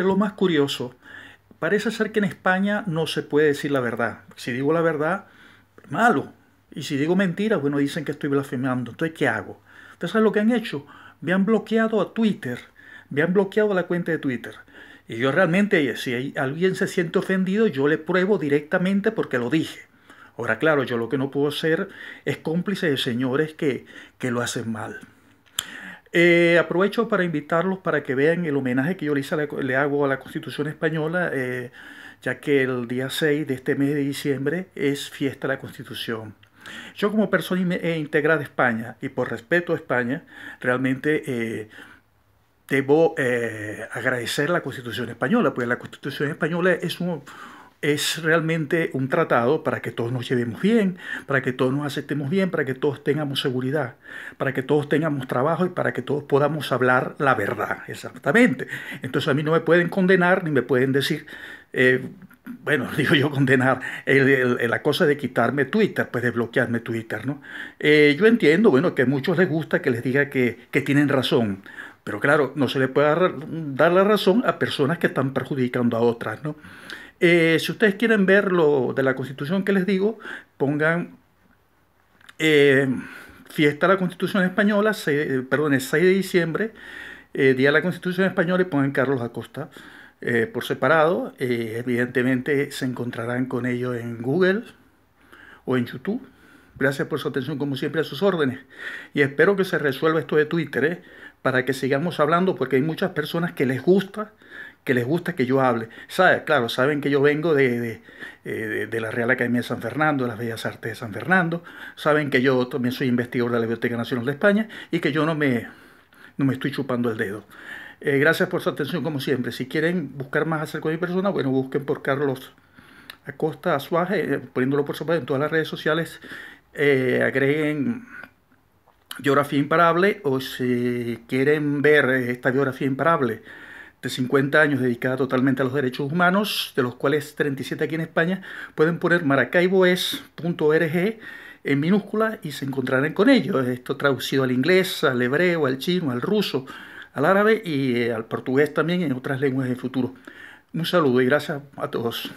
lo más curioso, parece ser que en España no se puede decir la verdad. Si digo la verdad, malo. Y si digo mentiras, bueno, dicen que estoy blasfemando. Entonces, ¿qué hago? Entonces, ¿sabes lo que han hecho? Me han bloqueado a Twitter. Me han bloqueado la cuenta de Twitter. Y yo realmente, si alguien se siente ofendido, yo le pruebo directamente porque lo dije. Ahora, claro, yo lo que no puedo hacer es cómplice de señores que, que lo hacen mal. Eh, aprovecho para invitarlos para que vean el homenaje que yo le, hago a la Constitución Española, eh, ya que el día 6 de este mes de diciembre es fiesta de la Constitución. Yo como persona eh, integrada de España y por respeto a España, realmente debo agradecer la Constitución Española, pues la Constitución Española es un es realmente un tratado para que todos nos llevemos bien, para que todos nos aceptemos bien, para que todos tengamos seguridad, para que todos tengamos trabajo y para que todos podamos hablar la verdad, exactamente. Entonces a mí no me pueden condenar ni me pueden decir, eh, bueno, digo yo condenar, la cosa de quitarme Twitter, pues de bloquearme Twitter, ¿no? Eh, yo entiendo, bueno, que a muchos les gusta que les diga que, que tienen razón, pero claro, no se le puede dar la razón a personas que están perjudicando a otras, ¿no? Eh, si ustedes quieren ver lo de la constitución que les digo, pongan eh, fiesta de la constitución española, perdón, el 6 de diciembre, eh, día de la constitución española y pongan Carlos Acosta. por separado, evidentemente se encontrarán con ellos en Google o en YouTube. Gracias por su atención, como siempre, a sus órdenes. Y espero que se resuelva esto de Twitter, para que sigamos hablando, porque hay muchas personas que les gusta que les gusta que yo hable. Claro, saben que yo vengo eh, de, la Real Academia de San Fernando, de las Bellas Artes de San Fernando, saben que yo también soy investigador de la Biblioteca Nacional de España y que yo no me, no me estoy chupando el dedo. Eh, gracias por su atención como siempre. Si quieren buscar más acerca de mi persona, bueno, busquen por Carlos Acosta Azuaje, eh, poniéndolo por supuesto en todas las redes sociales, agreguen Biografía Imparable o si quieren ver esta Biografía Imparable de 50 años dedicada totalmente a los derechos humanos, de los cuales 37 aquí en España, pueden poner maracaiboes.org en minúscula y se encontrarán con ellos. Esto traducido al inglés, al hebreo, al chino, al ruso, al árabe y eh, al portugués también en otras lenguas del futuro. Un saludo y gracias a todos.